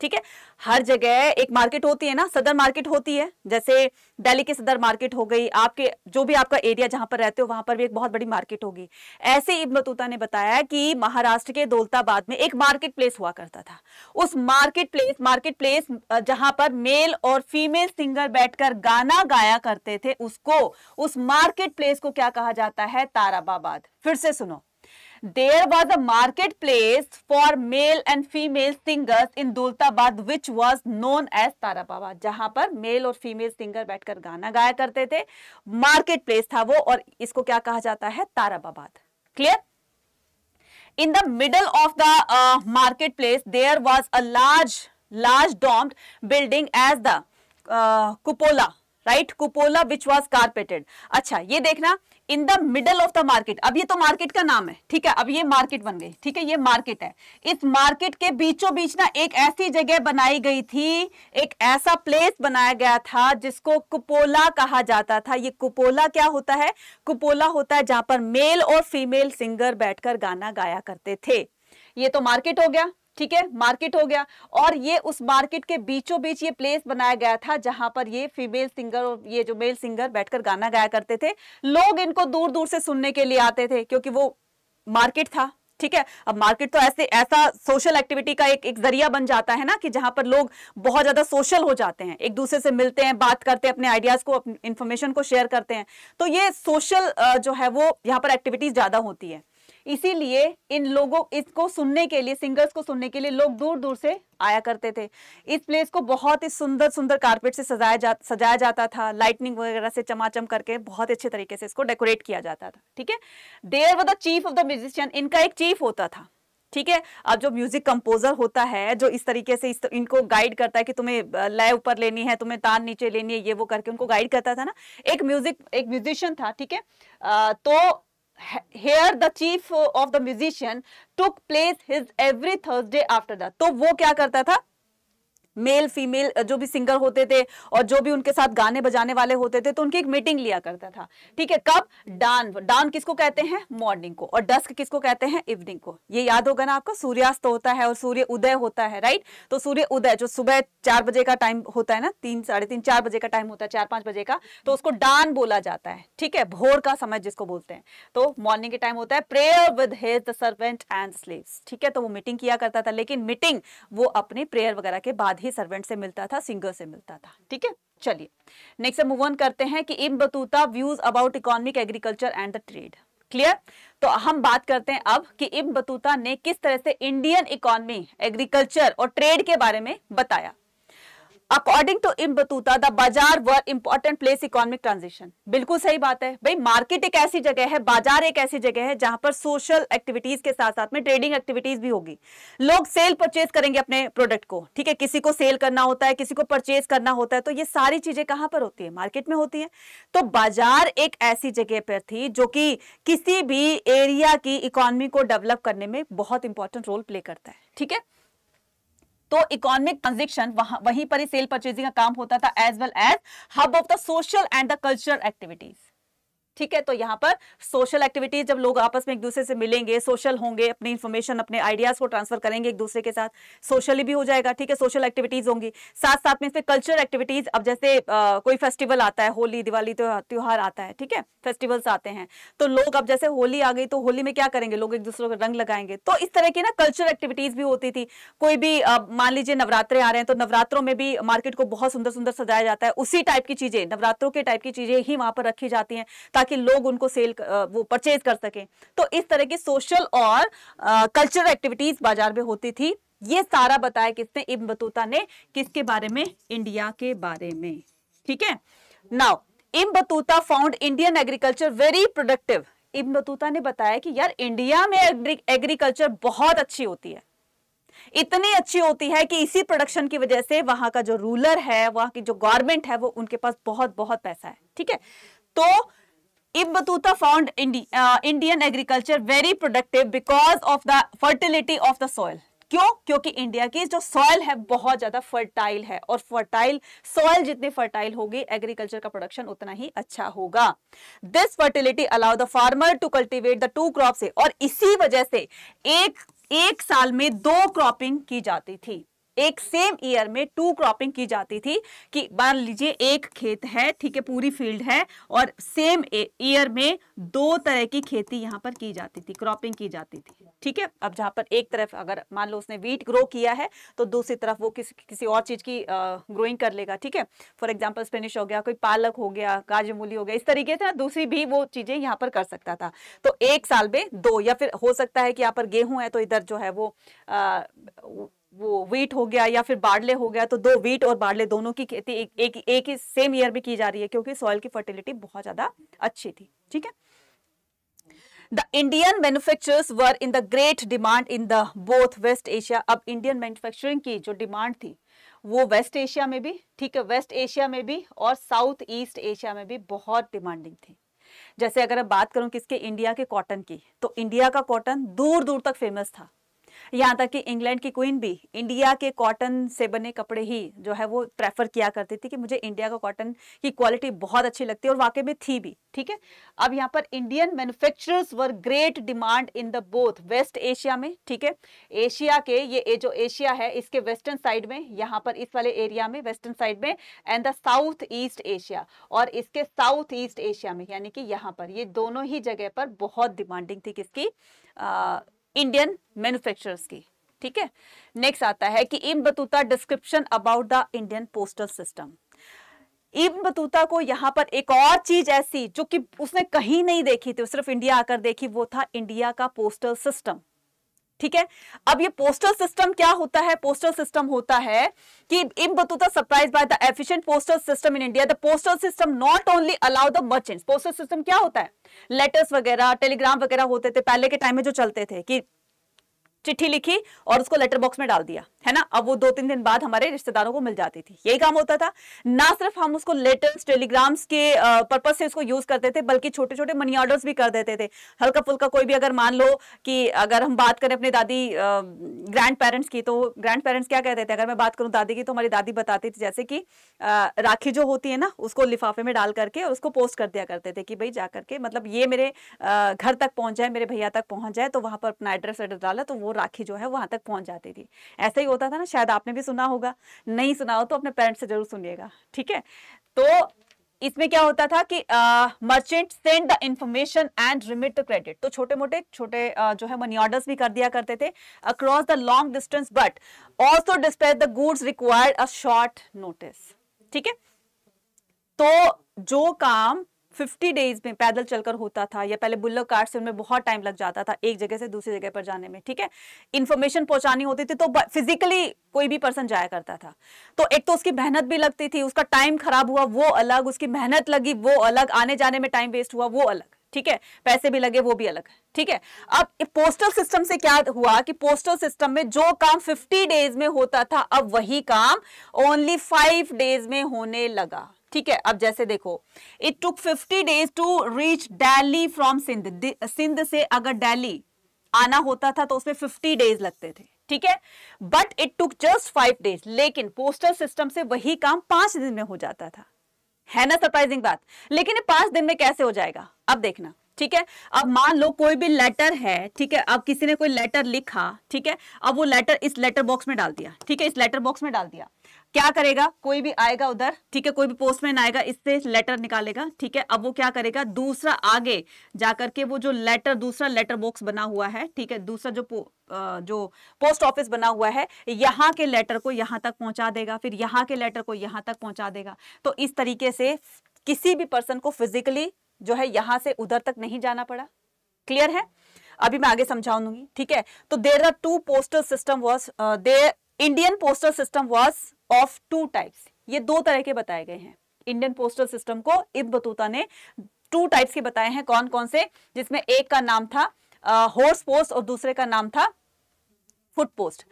ठीक है हर जगह एक मार्केट होती है ना सदर मार्केट होती है जैसे दिल्ली की सदर मार्केट हो गई आपके जो भी आपका एरिया जहां पर रहते हो वहां पर भी एक बहुत बड़ी मार्केट होगी ऐसे इब ने बताया कि महाराष्ट्र के दौलताबाद में एक मार्केट प्लेस हुआ करता था उस मार्केट प्लेस मार्केट प्लेस जहां पर मेल और फीमेल सिंगर बैठकर गाना गाया करते थे उसको उस मार्केट प्लेस को क्या कहा जाता है ताराबाबाद फिर से सुनो there was a marketplace for male and female singers in Dultabad which was known as तारा बाबा जहां पर मेल और फीमेल सिंगर बैठकर गाना गाया करते थे मार्केट प्लेस था वो और इसको क्या कहा जाता है Tarababad clear in the middle of the uh, marketplace there was a large large domed building as the uh, cupola right cupola which was carpeted acha ye dekhna in the middle of the market अब ये तो market का नाम है ठीक है अब ये मार्केट बन गई ठीक है ये मार्केट है इस मार्केट के बीचों बीच ना एक ऐसी जगह बनाई गई थी एक ऐसा प्लेस बनाया गया था जिसको कुपोला कहा जाता था ये कुपोला क्या होता है कुपोला होता है जहां पर मेल और फीमेल सिंगर बैठकर गाना गाया करते थे ये तो मार्केट हो गया ठीक है मार्केट हो गया और ये उस मार्केट के बीचों बीच ये प्लेस बनाया गया था जहां पर ये फीमेल सिंगर और ये जो मेल सिंगर बैठकर गाना गाया करते थे लोग इनको दूर दूर से सुनने के लिए आते थे क्योंकि वो मार्केट था ठीक है अब मार्केट तो ऐसे ऐसा सोशल एक्टिविटी का एक एक जरिया बन जाता है ना कि जहां पर लोग बहुत ज्यादा सोशल हो जाते हैं एक दूसरे से मिलते हैं बात करते हैं अपने आइडियाज को इंफॉर्मेशन को शेयर करते हैं तो ये सोशल जो है वो यहाँ पर एक्टिविटीज ज्यादा होती है इसीलिए इन लोगों इसको सुनने के लिए सिंगर्स को सुनने के लिए लोग दूर दूर से आया करते थे इस प्लेस को बहुत ही सुंदर सुंदर कारपेट से सजाया जा सजाया जाता था लाइटनिंग वगैरह से चमाचम करके बहुत अच्छे तरीके से इसको डेकोरेट किया जाता था ठीक है there was the chief of the musician इनका एक चीफ होता था ठीक है अब जो म्यूजिक कंपोजर होता है जो इस तरीके से इस तर, इनको गाइड करता है कि तुम्हें लय ऊपर लेनी है तुम्हें तान नीचे लेनी है ये वो करके उनको गाइड करता था ना एक म्यूजिक एक म्यूजिशियन था ठीक है तो here the chief of the musician took place his every Thursday after that तो वो क्या करता था मेल फीमेल जो भी सिंगर होते थे और जो भी उनके साथ गाने बजाने वाले होते थे तो उनकी एक मीटिंग लिया करता था ठीक है कब डान डान किसको कहते हैं मॉर्निंग को और डस्क किसको कहते हैं इवनिंग को ये याद होगा ना आपको सूर्यास्त होता है और सूर्य उदय होता है राइट तो सूर्य उदय जो सुबह चार बजे का टाइम होता है ना तीन साढ़े तीन चार बजे का टाइम होता है चार पांच बजे का तो उसको डान बोला जाता है ठीक है भोर का समय जिसको बोलते हैं तो मॉर्निंग के टाइम होता है prayer with the servant and slave ठीक है तो वो मीटिंग किया करता था लेकिन मीटिंग वो अपने प्रेयर वगैरह के बाद ही ही सर्वेंट से मिलता था सिंगर से मिलता था ठीक है चलिए नेक्स्ट मूव ऑन करते हैं कि Ibn Battuta views about economic agriculture and the trade clear तो हम बात करते हैं अब कि इम बतूता ने किस तरह से इंडियन इकोनॉमी एग्रीकल्चर और ट्रेड के बारे में बताया according to Ibn Battuta the bazaar were important place economic transition बिल्कुल सही बात है भाई मार्केट एक ऐसी जगह है बाजार एक ऐसी जगह है जहां पर सोशल एक्टिविटीज के साथ साथ में ट्रेडिंग एक्टिविटीज भी होगी लोग सेल परचेज करेंगे अपने प्रोडक्ट को ठीक है किसी को सेल करना होता है किसी को परचेज करना होता है तो ये सारी चीजें कहां पर होती है मार्केट में होती है तो बाजार एक ऐसी जगह पर थी जो कि किसी भी एरिया की इकोनॉमी को डेवलप करने में बहुत इंपॉर्टेंट रोल प्ले करता है ठीक है तो इकोनॉमिक ट्रांजेक्शन वहीं पर ही सेल परचेजिंग का काम होता था as well as hub of the social and the cultural activities ठीक है तो यहाँ पर सोशल एक्टिविटीज जब लोग आपस में एक दूसरे से मिलेंगे सोशल होंगे अपनी इन्फॉर्मेशन अपने आइडियाज को ट्रांसफर करेंगे एक दूसरे के साथ सोशली भी हो जाएगा ठीक है सोशल एक्टिविटीज होंगी साथ साथ में इसमें कल्चर एक्टिविटीज अब जैसे आ, कोई फेस्टिवल आता है होली दिवाली तो त्योहार आता है ठीक है फेस्टिवल्स आते हैं तो लोग अब जैसे होली आ गई तो होली में क्या करेंगे लोग एक दूसरे को रंग लगाएंगे तो इस तरह की ना कल्चर एक्टिविटीज भी होती थी कोई भी मान लीजिए नवरात्रे आ रहे हैं तो नवरात्रों में भी मार्केट को बहुत सुंदर सुंदर सजाया जाता है उसी टाइप की चीजें नवरात्रों के टाइप की चीजें ही वहां पर रखी जाती है ताकि ताकि लोग उनको सेल वो परचेज कर सकें तो इस तरह की सोशल और कल्चरल एक्टिविटीज बाजार में होती थी ये सारा बताया किसने इब बतूता ने किसके बारे में इंडिया के बारे में ठीक है now Ibn Battuta found Indian agriculture very productive Ibn Battuta ने बताया कि यार इंडिया में एग्रीकल्चर बहुत अच्छी होती है इतनी अच्छी होती है कि इसी प्रोडक्शन की वजह से वहां का जो रूलर है वहां की जो गवर्नमेंट है वो उनके पास बहुत बहुत पैसा है ठीक है तो If Batuta Indian agriculture very productive because of the fertility of the soil क्यों क्योंकि इंडिया की जो सॉयल है बहुत ज्यादा फर्टाइल है और फर्टाइल सॉयल जितनी फर्टाइल होगी एग्रीकल्चर का प्रोडक्शन उतना ही अच्छा होगा this fertility allow the farmer to cultivate the two crop और इसी वजह से एक एक साल में दो क्रॉपिंग की जाती थी एक सेम ईयर में टू क्रॉपिंग की जाती थी कि मान लीजिए एक खेत है ठीक है पूरी फील्ड है और सेम ईयर में दो तरह की खेती यहाँ पर की जाती थी क्रॉपिंग की जाती थी ठीक है अब जहाँ पर एक तरफ अगर मान लो उसने वीट ग्रो किया है तो दूसरी तरफ वो किस, किसी और चीज़ की ग्रोइंग कर लेगा ठीक है फॉर एग्जाम्पल स्पेनिश हो गया कोई पालक हो गया गाजर मूली हो गया इस तरीके से दूसरी भी वो चीज़ें यहाँ पर कर सकता था तो एक साल में दो या फिर हो सकता है कि यहाँ पर गेहूं है तो इधर जो है वो आ, वो वीट हो गया या फिर बाडले हो गया तो दो वीट और बाडले दोनों की खेती एक एक एक ही सेम ईयर में की जा रही है क्योंकि सॉइल की फर्टिलिटी बहुत ज्यादा अच्छी थी ठीक है the Indian manufacturers were in the great demand in the both West Asia अब इंडियन मैन्युफैक्चरिंग की जो डिमांड थी वो वेस्ट एशिया में भी ठीक है वेस्ट एशिया में भी और साउथ ईस्ट एशिया में भी बहुत डिमांडिंग थी जैसे अगर मैं बात करूं किसके इंडिया के कॉटन की तो इंडिया का कॉटन दूर दूर तक फेमस था यहाँ तक कि इंग्लैंड की क्वीन भी इंडिया के कॉटन से बने कपड़े ही जो है वो प्रेफर किया करती थी कि मुझे इंडिया का कॉटन की क्वालिटी बहुत अच्छी लगती है और वाकई में थी भी ठीक है अब यहाँ पर Indian manufacturers were great demand in the both West Asia में ठीक है एशिया के ये जो एशिया है इसके वेस्टर्न साइड में यहाँ पर इस वाले एरिया में वेस्टर्न साइड में and the South East Asia और इसके साउथ ईस्ट एशिया में यानी कि यहाँ पर ये दोनों ही जगह पर बहुत डिमांडिंग थी किसकी आ, इंडियन मैन्युफैक्चरर्स की ठीक है नेक्स्ट आता है कि Ibn Battuta description about the Indian postal system Ibn Battuta को यहाँ पर एक और चीज ऐसी जो कि उसने कहीं नहीं देखी थी सिर्फ इंडिया आकर देखी वो था इंडिया का पोस्टल सिस्टम ठीक है अब ये पोस्टल सिस्टम क्या होता है पोस्टल सिस्टम होता है कि Ibn Battuta surprise by the efficient postal system in India the postal system not only allow the merchants postal system क्या होता है लेटर्स वगैरह टेलीग्राम वगैरह होते थे पहले के टाइम में जो चलते थे कि चिट्ठी लिखी और उसको लेटर बॉक्स में डाल दिया है ना अब वो दो तीन दिन बाद हमारे रिश्तेदारों को मिल जाती थी यही काम होता था ना सिर्फ हम उसको लेटर्स टेलीग्राम्स के पर्पज से उसको यूज करते थे बल्कि छोटे छोटे मनी ऑर्डर्स भी कर देते थे हल्का फुल्का कोई भी अगर मान लो कि अगर हम बात करें अपने दादी ग्रैंड पेरेंट्स की तो ग्रैंड पेरेंट्स क्या कहते थे अगर मैं बात करूँ दादी की तो हमारी दादी बताती थी जैसे कि राखी जो होती है ना उसको लिफाफे में डाल करके उसको पोस्ट कर दिया करते थे कि भाई जा करके मतलब ये मेरे घर तक पहुंच जाए मेरे भैया तक पहुंच जाए तो वहां पर अपना एड्रेस एड्रेस डाला तो वो वो राखी जो है वहां तक पहुंच जाती थी ऐसा ही होता था ना शायद आपने भी सुना होगा नहीं सुना हो तो अपने पेरेंट्स से जरूर सुनिएगा ठीक है तो इसमें क्या होता था कि merchant send the information and remit the credit तो छोटे मोटे छोटे uh, जो है मनी ऑर्डर्स भी कर दिया करते थे across the long distance but also dispatch the goods required a short notice ठीक है तो जो काम 50 डेज में पैदल चलकर होता था या पहले बुल्लर कार्ड से उनमें बहुत टाइम लग जाता था एक जगह से दूसरी जगह पर जाने में ठीक है इन्फॉर्मेशन पहुंचानी होती थी तो फिजिकली कोई भी पर्सन जाया करता था तो एक तो उसकी मेहनत भी लगती थी उसका टाइम खराब हुआ वो अलग उसकी मेहनत लगी वो अलग आने जाने में टाइम वेस्ट हुआ वो अलग ठीक है पैसे भी लगे वो भी अलग ठीक है अब पोस्टल सिस्टम से क्या हुआ कि पोस्टल सिस्टम में जो काम 50 डेज में होता था अब वही काम ओनली फाइव डेज में होने लगा ठीक है अब जैसे देखो it took 50 days to reach Delhi from Sindh Sindh से अगर दिल्ली आना होता था तो उसमें 50 डेज लगते थे ठीक है but it took just five days लेकिन पोस्टल सिस्टम से वही काम पांच दिन में हो जाता था है ना सरप्राइजिंग बात लेकिन ये पांच दिन में कैसे हो जाएगा अब देखना ठीक है अब मान लो कोई भी लेटर है ठीक है अब किसी ने कोई लेटर लिखा ठीक है अब वो लेटर इस लेटर बॉक्स में डाल दिया ठीक है इस लेटर बॉक्स में डाल दिया क्या करेगा कोई भी आएगा उधर ठीक है कोई भी पोस्टमैन आएगा इससे लेटर निकालेगा ठीक है अब वो क्या करेगा दूसरा आगे जाकर के वो जो लेटर दूसरा लेटर बॉक्स बना हुआ है ठीक है दूसरा जो जो पोस्ट ऑफिस बना हुआ है यहाँ के लेटर को यहाँ तक पहुंचा देगा फिर यहाँ के लेटर को यहाँ तक पहुंचा देगा तो इस तरीके से किसी भी पर्सन को फिजिकली जो है यहाँ से उधर तक नहीं जाना पड़ा क्लियर है अभी मैं आगे समझाऊंगी ठीक है तो there are two postal system was the Indian postal system was of two types ये दो तरह के बताए गए हैं इंडियन पोस्टल सिस्टम को इब बतूता ने टू टाइप्स के बताए हैं कौन कौन से जिसमें एक का नाम था हॉर्स पोस्ट और दूसरे का नाम था फुट पोस्ट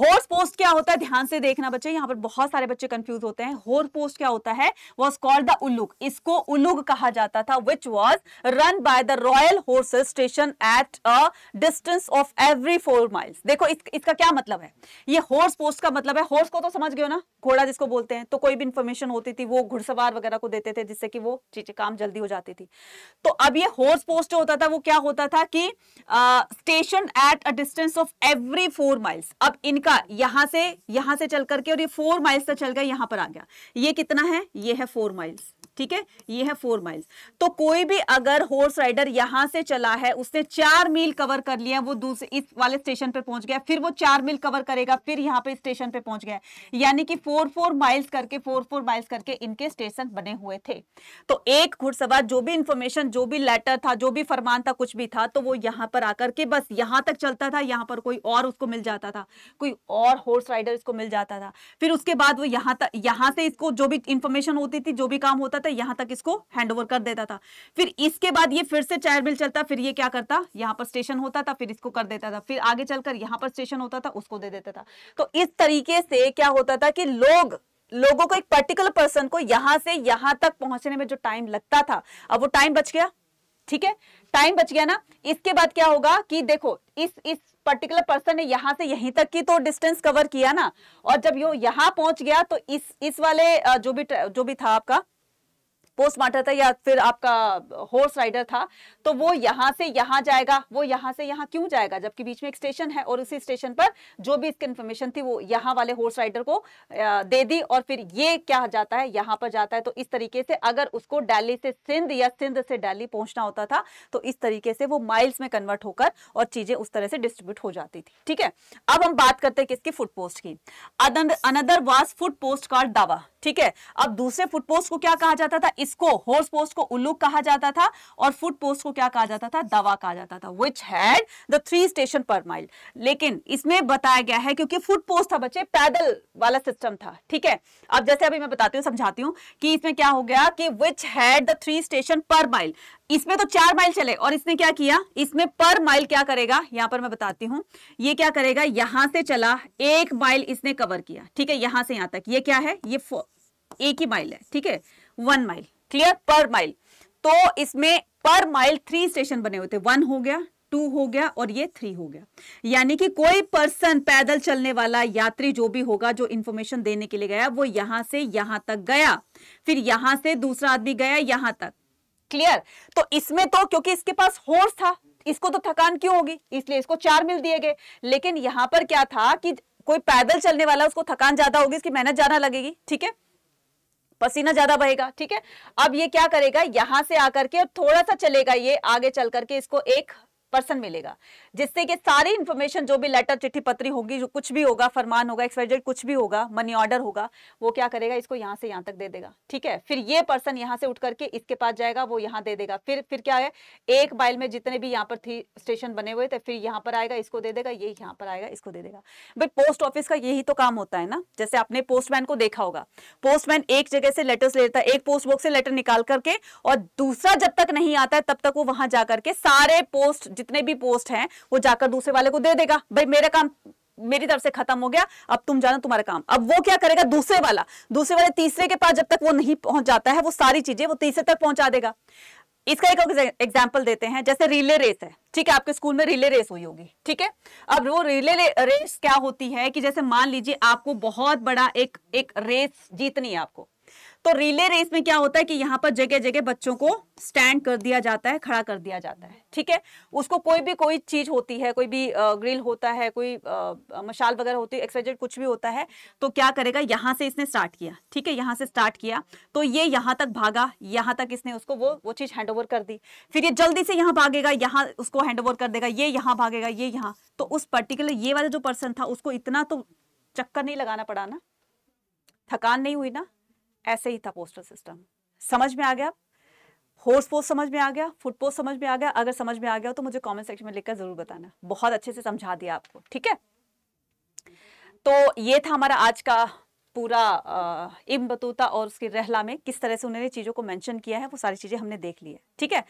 हॉर्स पोस्ट क्या होता है ध्यान से देखना बच्चे यहाँ पर बहुत सारे बच्चे कंफ्यूज होते हैं हॉर्स पोस्ट क्या होता है वॉज कॉल्ड द उल्लुक इसको उल्लुक कहा जाता था which was run by the royal horses station at a distance of every four miles देखो इस, इसका क्या मतलब है ये हॉर्स पोस्ट का मतलब है हॉर्स को तो समझ गए ना घोड़ा जिसको बोलते हैं तो कोई भी इंफॉर्मेशन होती थी वो घुड़सवार वगैरह को देते थे जिससे कि वो चीजें काम जल्दी हो जाती थी तो अब ये हॉर्स पोस्ट जो होता था वो क्या होता था कि station at a distance of every four miles अब इनका का यहां से यहां से चल करके और ये फोर माइल्स तक चल गया यहां पर आ गया ये कितना है ये है फोर माइल्स ठीक है ये है फोर माइल्स तो कोई भी अगर हॉर्स राइडर यहां से चला है उसने चार मील कवर कर लिया वो दूसरे इस वाले स्टेशन पे पहुंच गया फिर वो चार मील कवर करेगा फिर यहां पे स्टेशन पे पहुंच गया यानी कि फोर फोर माइल्स करके फोर फोर माइल्स करके इनके स्टेशन बने हुए थे तो एक घुड़सवार जो भी इंफॉर्मेशन जो भी लेटर था जो भी फरमान था कुछ भी था तो वो यहां पर आकर के बस यहां तक चलता था यहां पर कोई और उसको मिल जाता था कोई और हॉर्स राइडर इसको मिल जाता था फिर उसके बाद वो यहां तक यहाँ से इसको जो भी इंफॉर्मेशन होती थी जो भी काम होता था यहां तक इसको हैंडओवर कर देता था फिर इसके बाद ये फिर से चायर मिल चलता फिर ये क्या करता यहां पर स्टेशन होता था फिर इसको कर देता था फिर आगे चलकर यहां पर स्टेशन होता था उसको दे देता था तो इस तरीके से क्या होता था कि लोग लोगों को एक पर्टिकुलर पर्सन को यहां से यहां तक पहुंचने में जो टाइम लगता था अब वो टाइम बच गया ठीक है टाइम बच गया ना इसके बाद क्या होगा कि देखो इस इस पर्टिकुलर पर्सन ने यहां से यहीं तक की तो डिस्टेंस कवर किया ना और जब यो यहां पहुंच गया तो इस इस वाले जो भी जो भी था आपका पोस्टमार्टर था या फिर आपका हॉर्स राइडर था तो वो यहाँ से यहाँ जाएगा वो यहाँ से यहाँ क्यों जाएगा जबकि बीच में एक स्टेशन है और उसी स्टेशन पर जो भी इसकी इन्फॉर्मेशन थी वो यहाँ वाले हॉर्स राइडर को दे दी और फिर ये क्या जाता है यहाँ पर जाता है तो इस तरीके से अगर उसको डेली से सिंध या सिंध से डेली पहुंचना होता था तो इस तरीके से वो माइल्स में कन्वर्ट होकर और चीजें उस तरह से डिस्ट्रीब्यूट हो जाती थी ठीक है अब हम बात करते हैं किसकी फुट पोस्ट की another was foot post called दावा ठीक है अब दूसरे फुट पोस्ट को क्या कहा जाता था इसको हॉर्स पोस्ट को उल्लू कहा जाता था और फुट पोस्ट को क्या कहा जाता था दवा कहा जाता था which had the three station per mile लेकिन इसमें बताया गया है क्योंकि फुट पोस्ट था बच्चे पैदल वाला सिस्टम था ठीक है अब जैसे अभी मैं बताती हूँ समझाती हूँ कि इसमें क्या हो गया कि which had the three station per mile इसमें तो चार माइल चले और इसने क्या किया इसमें पर माइल क्या करेगा यहां पर मैं बताती हूं ये क्या करेगा यहां से चला एक माइल इसने कवर किया ठीक है यहां से यहां तक ये क्या है ये एक ही माइल है ठीक है one mile clear per mile तो इसमें पर माइल थ्री स्टेशन बने हुए थे वन हो गया टू हो गया और ये थ्री हो गया यानी कि कोई पर्सन पैदल चलने वाला यात्री जो भी होगा जो इंफॉर्मेशन देने के लिए गया वो यहां से यहां तक गया फिर यहां से दूसरा आदमी गया यहां तक क्लियर तो इसमें तो क्योंकि इसके पास होर्स था इसको तो थकान क्यों होगी इसलिए इसको चार मिल दिए गए लेकिन यहां पर क्या था कि कोई पैदल चलने वाला उसको थकान ज्यादा होगी इसकी मेहनत ज्यादा लगेगी ठीक है पसीना ज्यादा बहेगा ठीक है अब ये क्या करेगा यहां से आकर के और थोड़ा सा चलेगा ये आगे चल करके इसको एक पर्सन मिलेगा जिससे कि सारी इंफॉर्मेशन जो भी लेटर चिट्ठी पत्री होगी जो कुछ भी होगा फरमान होगा एक्सपेजेड कुछ भी होगा मनी ऑर्डर होगा वो क्या करेगा इसको यहाँ से यहाँ तक दे देगा ठीक है फिर ये पर्सन यहाँ से उठ करके इसके पास जाएगा वो यहाँ दे देगा फिर फिर क्या है एक बाइल में जितने भी यहाँ पर थी स्टेशन बने हुए थे फिर यहाँ पर आएगा इसको दे देगा यही यहाँ पर आएगा इसको दे देगा भाई पोस्ट ऑफिस का यही तो काम होता है ना जैसे आपने पोस्टमैन को देखा होगा पोस्टमैन एक जगह से लेटर्स लेता है एक पोस्ट बॉक्स से लेटर निकाल करके और दूसरा जब तक नहीं आता है तब तक वो वहां जाकर के सारे पोस्ट जितने भी पोस्ट हैं वो जाकर दूसरे वाले को दे देगा भाई मेरा काम मेरी तरफ से खत्म हो गया अब तुम जाना तुम्हारा काम अब वो क्या करेगा दूसरे वाला दूसरे वाले तीसरे के पास जब तक वो नहीं पहुंच जाता है वो सारी चीजें वो तीसरे तक पहुंचा देगा इसका एक एग्जाम्पल देते हैं जैसे रिले रेस है ठीक है आपके स्कूल में रिले रेस हुई होगी ठीक है अब वो रिले रेस क्या होती है कि जैसे मान लीजिए आपको बहुत बड़ा एक एक रेस जीतनी है आपको तो रिले रेस में क्या होता है कि यहाँ पर जगह जगह बच्चों को स्टैंड कर दिया जाता है खड़ा कर दिया जाता है ठीक है उसको कोई भी कोई चीज होती है कोई भी ग्रिल होता है कोई मशाल वगैरह होती है एक्सरेजेड कुछ भी होता है तो क्या करेगा यहाँ से इसने स्टार्ट किया ठीक है यहाँ से स्टार्ट किया तो ये यहाँ तक भागा यहाँ तक इसने उसको वो वो चीज हैंड कर दी फिर ये जल्दी से यहाँ भागेगा यहाँ उसको हैंड कर देगा ये यहाँ भागेगा ये यहाँ तो उस पर्टिकुलर ये वाला जो पर्सन था उसको इतना तो चक्कर नहीं लगाना पड़ा ना थकान नहीं हुई ना ऐसे ही था पोस्टल सिस्टम समझ में आ गया हॉर्स पोस्ट समझ में आ गया फुट पोस्ट समझ में आ गया अगर समझ में आ गया तो मुझे कमेंट सेक्शन में लिखकर जरूर बताना बहुत अच्छे से समझा दिया आपको ठीक है तो ये था हमारा आज का पूरा इम बतूता और उसके रहला में किस तरह से उन्होंने चीज़ों को मेंशन किया है वो सारी चीज़ें हमने देख ली है ठीक है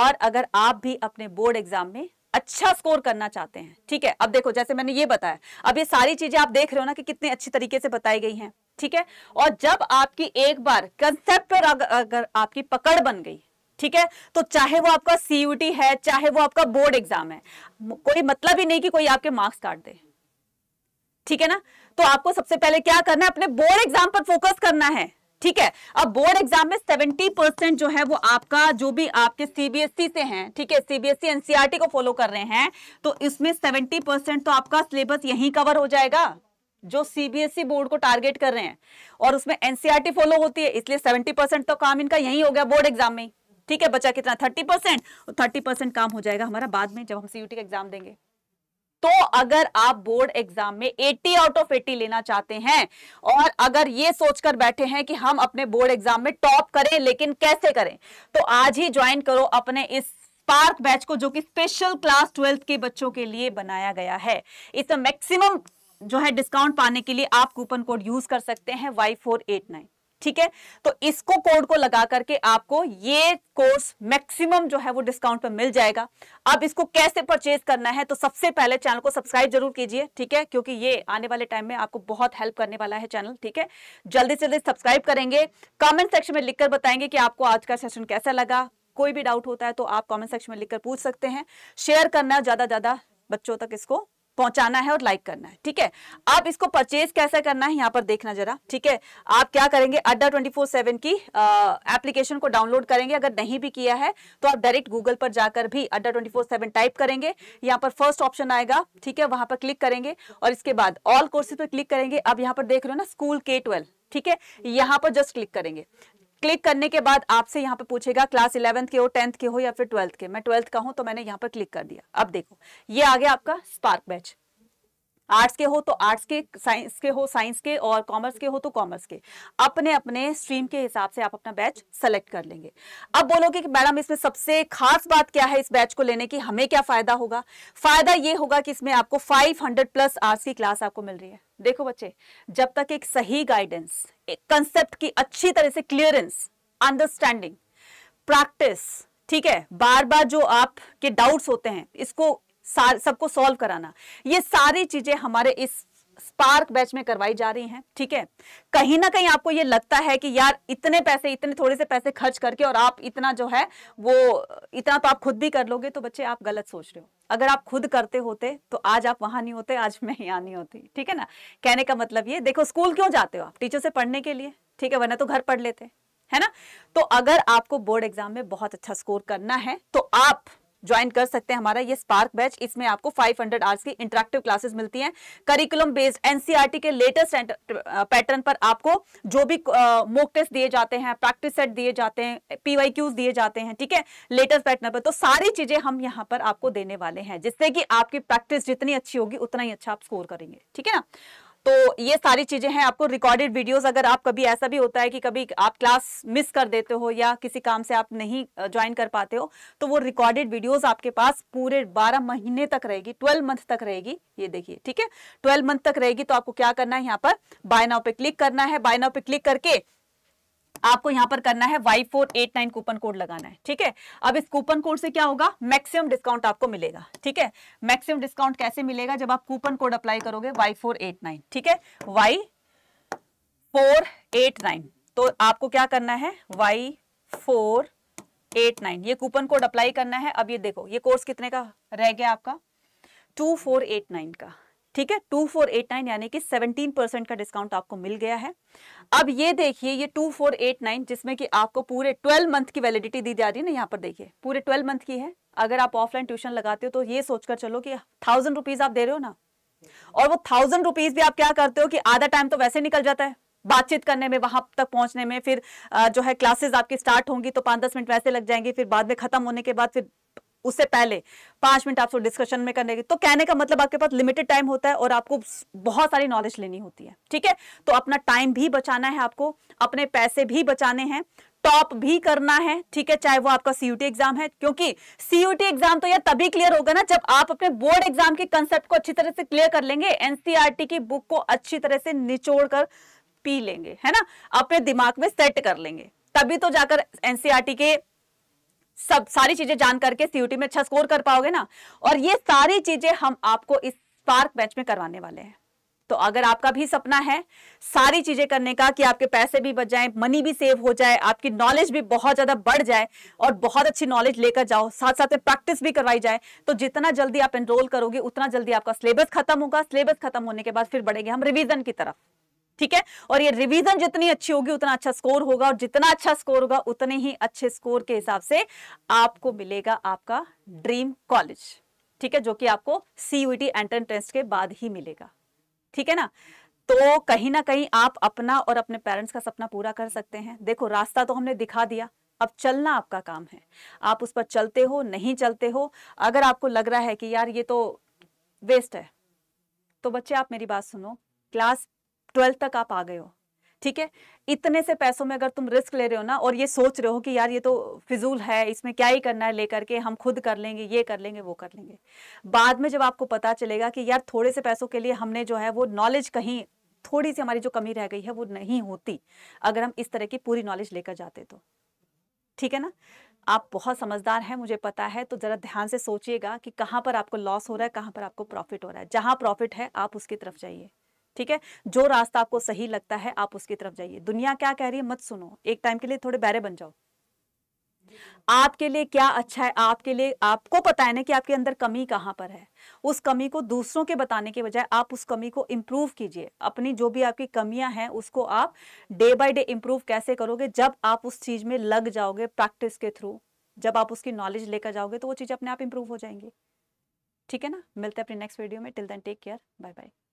और अगर आप भी अपने बोर्ड एग्जाम में अच्छा स्कोर करना चाहते हैं ठीक है अब देखो जैसे मैंने ये बताया अब ये सारी चीजें आप देख रहे हो ना कि कितने अच्छी तरीके से बताई गई हैं ठीक है और जब आपकी एक बार कंसेप्ट पर अगर, अगर आपकी पकड़ बन गई ठीक है तो चाहे वो आपका सीयूटी है चाहे वो आपका बोर्ड एग्जाम है कोई मतलब ही नहीं कि कोई आपके मार्क्स काट दे ठीक है ना तो आपको सबसे पहले क्या करना है अपने बोर्ड एग्जाम पर फोकस करना है ठीक है अब बोर्ड एग्जाम में सेवेंटी परसेंट जो है वो आपका जो भी आपके सीबीएसई e से हैं ठीक है सीबीएसई एनसीईआरटी e, e को फॉलो कर रहे हैं तो इसमें सेवेंटी परसेंट तो आपका सिलेबस यही कवर हो जाएगा जो सीबीएसई बोर्ड को टारगेट कर रहे हैं और उसमें एनसीआरटी फॉलो होती है इसलिए सेवेंटी परसेंट तो काम इनका यही हो गया बोर्ड एग्जाम में ठीक है बचा कितना थर्टी परसेंट थर्टी परसेंट काम हो जाएगा हमारा बाद में जब हम सीयूटी का एग्जाम देंगे तो अगर आप बोर्ड एग्जाम में 80 आउट ऑफ 80 लेना चाहते हैं और अगर ये सोचकर बैठे हैं कि हम अपने बोर्ड एग्जाम में टॉप करें लेकिन कैसे करें तो आज ही ज्वाइन करो अपने इस स्पार्क बैच को जो कि स्पेशल क्लास ट्वेल्थ के बच्चों के लिए बनाया गया है इस मैक्सिमम जो है डिस्काउंट पाने के लिए आप कूपन कोड यूज कर सकते हैं वाई फोर एट नाइन ठीक है तो इसको कोड को लगा करके आपको ये कोर्स मैक्सिमम जो है वो डिस्काउंट पर मिल जाएगा अब इसको कैसे परचेज करना है तो सबसे पहले चैनल को सब्सक्राइब जरूर कीजिए ठीक है क्योंकि ये आने वाले टाइम में आपको बहुत हेल्प करने वाला है चैनल ठीक है जल्दी से जल्दी सब्सक्राइब करेंगे कमेंट सेक्शन में लिखकर बताएंगे कि आपको आज का सेशन कैसा लगा कोई भी डाउट होता है तो आप कॉमेंट सेक्शन में लिखकर पूछ सकते हैं शेयर करना ज्यादा ज्यादा बच्चों तक इसको पहुंचाना है और लाइक करना है ठीक है आप इसको परचेज कैसे करना है यहाँ पर देखना जरा ठीक है आप क्या करेंगे अड्डा ट्वेंटी फोर सेवन की एप्लीकेशन को डाउनलोड करेंगे अगर नहीं भी किया है तो आप डायरेक्ट गूगल पर जाकर भी अड्डा ट्वेंटी फोर सेवन टाइप करेंगे यहाँ पर फर्स्ट ऑप्शन आएगा ठीक है वहां पर क्लिक करेंगे और इसके बाद ऑल कोर्सेज पर क्लिक करेंगे अब यहाँ पर देख रहे हो ना स्कूल के ट्वेल्व ठीक है यहाँ पर जस्ट क्लिक करेंगे क्लिक करने के बाद आपसे यहाँ पे पूछेगा क्लास इलेवंथ के हो टेंथ के हो या फिर ट्वेल्थ के मैं ट्वेल्थ का हूं तो मैंने यहाँ पर क्लिक कर दिया अब देखो ये आ गया आपका स्पार्क बैच आर्ट्स के हो तो आर्ट्स के साइंस के हो साइंस के और कॉमर्स के हो तो कॉमर्स के अपने अपने स्ट्रीम के हिसाब से आप अपना बैच सेलेक्ट कर लेंगे अब बोलोगे कि मैडम इसमें सबसे खास बात क्या है इस बैच को लेने की हमें क्या फायदा होगा फायदा ये होगा कि इसमें आपको 500 प्लस आर्ट्स की क्लास आपको मिल रही है देखो बच्चे जब तक एक सही गाइडेंस एक कंसेप्ट की अच्छी तरह से क्लियरेंस अंडरस्टैंडिंग प्रैक्टिस ठीक है बार बार जो आपके डाउट्स होते हैं इसको सबको सॉल्व कराना ये सारी चीजें हमारे इस स्पार्क बैच में करवाई जा रही हैं ठीक है कहीं ना कहीं आपको ये लगता है कि यार इतने पैसे इतने थोड़े से पैसे खर्च करके और आप इतना जो है वो इतना तो आप खुद भी कर लोगे तो बच्चे आप गलत सोच रहे हो अगर आप खुद करते होते तो आज आप वहां नहीं होते आज मैं यहाँ नहीं होती ठीक है ना कहने का मतलब ये देखो स्कूल क्यों जाते हो आप टीचर से पढ़ने के लिए ठीक है वरना तो घर पढ़ लेते है ना तो अगर आपको बोर्ड एग्जाम में बहुत अच्छा स्कोर करना है तो आप ज्वाइन कर सकते हैं हमारा ये स्पार्क बैच इसमें आपको 500 हंड्रेड आवर्स की इंटरेक्टिव क्लासेस मिलती हैं करिकुलम बेस्ड एनसीईआरटी के लेटेस्ट पैटर्न uh, पर आपको जो भी मोक uh, टेस्ट दिए जाते हैं प्रैक्टिस सेट दिए जाते हैं पीवाईक्यूज दिए जाते हैं ठीक है लेटेस्ट पैटर्न पर तो सारी चीजें हम यहाँ पर आपको देने वाले हैं जिससे कि आपकी प्रैक्टिस जितनी अच्छी होगी उतना ही अच्छा आप स्कोर करेंगे ठीक है ना तो ये सारी चीज़ें हैं आपको रिकॉर्डेड वीडियोस अगर आप कभी ऐसा भी होता है कि कभी आप क्लास मिस कर देते हो या किसी काम से आप नहीं ज्वाइन कर पाते हो तो वो रिकॉर्डेड वीडियोस आपके पास पूरे 12 महीने तक रहेगी 12 मंथ तक रहेगी ये देखिए ठीक है 12 मंथ तक रहेगी तो आपको क्या करना है यहाँ पर बाय नाव पे क्लिक करना है बाय नाव पे क्लिक करके आपको यहां पर करना है Y four eight nine coupon code लगाना है ठीक है अब इस कूपन कोड से क्या होगा मैक्सिमम डिस्काउंट आपको मिलेगा ठीक है मैक्सिमम डिस्काउंट कैसे मिलेगा जब आप कूपन कोड अप्लाई करोगे वाई फोर एट नाइन ठीक है वाई फोर एट नाइन तो आपको क्या करना है वाई फोर एट नाइन ये कूपन कोड अप्लाई करना है अब ये देखो ये कोर्स कितने का रह गया आपका टू फोर एट नाइन का ठीक है टू फोर एट नाइन यानी कि सेवनटीन परसेंट का डिस्काउंट आपको मिल गया है अब ये देखिए ये टू फोर एट नाइन जिसमें कि आपको पूरे ट्वेल्व मंथ की वैलिडिटी दी जा रही है ना यहाँ पर देखिए पूरे ट्वेल्व मंथ की है अगर आप ऑफलाइन ट्यूशन लगाते हो तो ये सोचकर चलो कि थाउजेंड रुपीज आप दे रहे हो ना और वो थाउजेंड रुपीज भी आप क्या करते हो कि आधा टाइम तो वैसे निकल जाता है बातचीत करने में वहां तक पहुंचने में फिर जो है क्लासेस आपकी स्टार्ट होंगी तो पांच दस मिनट वैसे लग जाएंगे फिर बाद में खत्म होने के बाद फिर उससे पहले पांच मिनट आप लोग डिस्कशन में करने के तो कहने का मतलब आपके पास लिमिटेड टाइम होता है और आपको बहुत सारी नॉलेज लेनी होती है ठीक है तो अपना टाइम भी बचाना है आपको अपने पैसे भी बचाने हैं टॉप भी करना है ठीक है चाहे वो आपका सीयूटी एग्जाम है क्योंकि सीयूटी एग्जाम तो यह तभी क्लियर होगा ना जब आप अपने बोर्ड एग्जाम के कंसेप्ट को अच्छी तरह से क्लियर कर लेंगे एनसीआरटी e की बुक को अच्छी तरह से निचोड़ कर पी लेंगे है ना अपने दिमाग में सेट कर लेंगे तभी तो जाकर एनसीआरटी e के सब सारी चीजें जान करके सीयूटी में अच्छा स्कोर कर पाओगे ना और ये सारी चीजें हम आपको इस स्पार्क बैच में करवाने वाले हैं तो अगर आपका भी सपना है सारी चीजें करने का कि आपके पैसे भी बच जाए मनी भी सेव हो जाए आपकी नॉलेज भी बहुत ज्यादा बढ़ जाए और बहुत अच्छी नॉलेज लेकर जाओ साथ साथ में प्रैक्टिस भी करवाई जाए तो जितना जल्दी आप एनरोल करोगे उतना जल्दी आपका सिलेबस खत्म होगा सिलेबस खत्म होने के बाद फिर बढ़ेंगे हम रिविजन की तरफ ठीक है और ये रिवीजन जितनी अच्छी होगी उतना अच्छा स्कोर होगा और जितना अच्छा स्कोर होगा उतने ही अच्छे स्कोर के हिसाब से आपको मिलेगा आपका ड्रीम कॉलेज ठीक है जो कि आपको सीयूटी एंट्रेंस टेस्ट के बाद ही मिलेगा ठीक है ना तो कहीं ना कहीं आप अपना और अपने पेरेंट्स का सपना पूरा कर सकते हैं देखो रास्ता तो हमने दिखा दिया अब चलना आपका काम है आप उस पर चलते हो नहीं चलते हो अगर आपको लग रहा है कि यार ये तो वेस्ट है तो बच्चे आप मेरी बात सुनो क्लास ट्वेल्थ तक आप आ गए हो ठीक है इतने से पैसों में अगर तुम रिस्क ले रहे हो ना और ये सोच रहे हो कि यार ये तो फिजूल है इसमें क्या ही करना है लेकर के हम खुद कर लेंगे ये कर लेंगे वो कर लेंगे बाद में जब आपको पता चलेगा कि यार थोड़े से पैसों के लिए हमने जो है वो नॉलेज कहीं थोड़ी सी हमारी जो कमी रह गई है वो नहीं होती अगर हम इस तरह की पूरी नॉलेज लेकर जाते तो ठीक है ना आप बहुत समझदार हैं मुझे पता है तो ज़रा ध्यान से सोचिएगा कि कहाँ पर आपको लॉस हो रहा है कहाँ पर आपको प्रॉफिट हो रहा है जहाँ प्रॉफिट है आप उसकी तरफ जाइए ठीक है जो रास्ता आपको सही लगता है आप उसकी तरफ जाइए दुनिया क्या कह रही है मत सुनो एक टाइम के लिए थोड़े बैरे बन जाओ आपके लिए क्या अच्छा है आपके लिए आपको पता है ना कि आपके अंदर कमी कहाँ पर है उस कमी को दूसरों के बताने के बजाय आप उस कमी को इंप्रूव कीजिए अपनी जो भी आपकी कमियां हैं उसको आप डे बाय डे इम्प्रूव कैसे करोगे जब आप उस चीज़ में लग जाओगे प्रैक्टिस के थ्रू जब आप उसकी नॉलेज लेकर जाओगे तो वो चीज़ अपने आप इम्प्रूव हो जाएंगी ठीक है ना मिलते हैं अपने नेक्स्ट वीडियो में till then take care bye bye